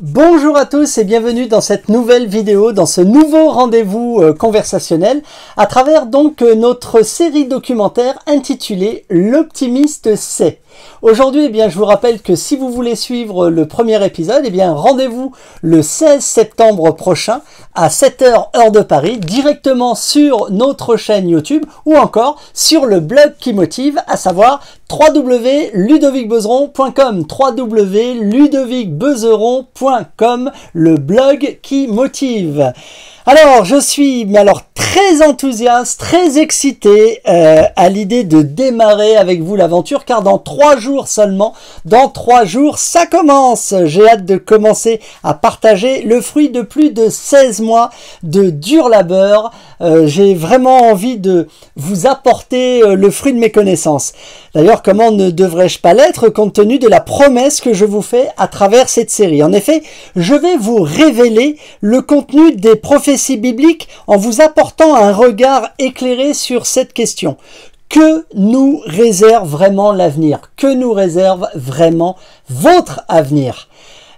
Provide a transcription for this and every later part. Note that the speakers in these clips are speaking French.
Bonjour à tous et bienvenue dans cette nouvelle vidéo, dans ce nouveau rendez-vous euh, conversationnel à travers donc euh, notre série documentaire intitulée L'optimiste sait. Aujourd'hui, eh bien, je vous rappelle que si vous voulez suivre le premier épisode, eh bien, rendez-vous le 16 septembre prochain à 7h heure de Paris, directement sur notre chaîne YouTube ou encore sur le blog qui motive, à savoir www.ludovicbeuzeron.com www.ludovicbeuzeron.com le blog qui motive. Alors, je suis mais alors très enthousiaste, très excité euh, à l'idée de démarrer avec vous l'aventure, car dans trois jours seulement, dans trois jours, ça commence. J'ai hâte de commencer à partager le fruit de plus de 16 mois de dur labeur, euh, j'ai vraiment envie de vous apporter euh, le fruit de mes connaissances. D'ailleurs, comment ne devrais-je pas l'être compte tenu de la promesse que je vous fais à travers cette série En effet, je vais vous révéler le contenu des prophéties bibliques en vous apportant un regard éclairé sur cette question. Que nous réserve vraiment l'avenir Que nous réserve vraiment votre avenir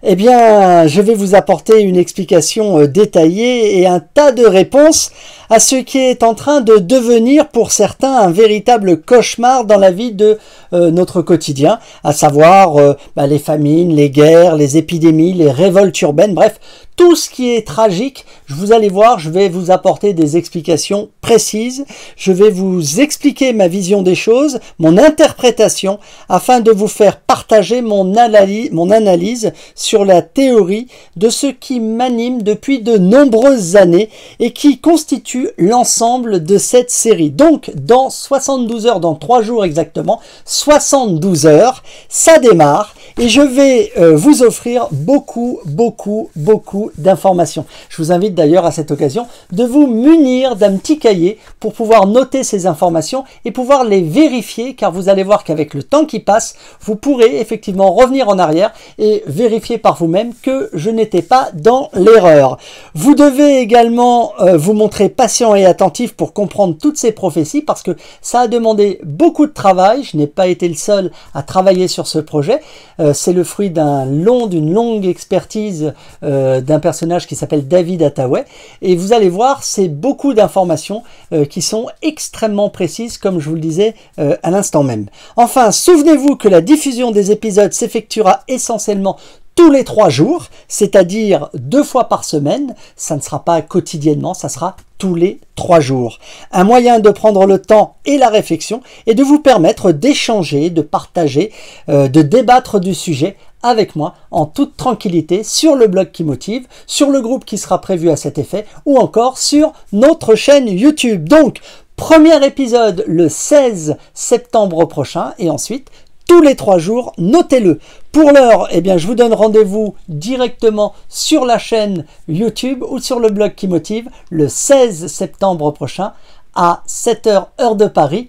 eh bien, je vais vous apporter une explication euh, détaillée et un tas de réponses à ce qui est en train de devenir pour certains un véritable cauchemar dans la vie de euh, notre quotidien, à savoir euh, bah, les famines, les guerres, les épidémies, les révoltes urbaines, bref, tout ce qui est tragique. Je vous allez voir, je vais vous apporter des explications précises, je vais vous expliquer ma vision des choses, mon interprétation, afin de vous faire partager mon, mon analyse sur sur la théorie de ce qui m'anime depuis de nombreuses années et qui constitue l'ensemble de cette série. Donc, dans 72 heures, dans 3 jours exactement, 72 heures, ça démarre et je vais euh, vous offrir beaucoup, beaucoup, beaucoup d'informations. Je vous invite d'ailleurs à cette occasion de vous munir d'un petit cahier pour pouvoir noter ces informations et pouvoir les vérifier car vous allez voir qu'avec le temps qui passe, vous pourrez effectivement revenir en arrière et vérifier par vous-même que je n'étais pas dans l'erreur. Vous devez également euh, vous montrer patient et attentif pour comprendre toutes ces prophéties parce que ça a demandé beaucoup de travail. Je n'ai pas été le seul à travailler sur ce projet. Euh, euh, c'est le fruit d'un long, d'une longue expertise euh, d'un personnage qui s'appelle David Attaway. Et vous allez voir, c'est beaucoup d'informations euh, qui sont extrêmement précises, comme je vous le disais à l'instant même. Enfin, souvenez-vous que la diffusion des épisodes s'effectuera essentiellement tous les trois jours, c'est-à-dire deux fois par semaine. Ça ne sera pas quotidiennement, ça sera tous les trois jours. Un moyen de prendre le temps et la réflexion et de vous permettre d'échanger, de partager, euh, de débattre du sujet avec moi en toute tranquillité sur le blog qui motive, sur le groupe qui sera prévu à cet effet ou encore sur notre chaîne YouTube. Donc, premier épisode le 16 septembre prochain et ensuite tous les trois jours, notez-le. Pour l'heure, eh bien, je vous donne rendez-vous directement sur la chaîne YouTube ou sur le blog qui motive le 16 septembre prochain à 7h heure de Paris.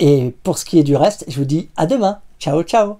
Et pour ce qui est du reste, je vous dis à demain. Ciao, ciao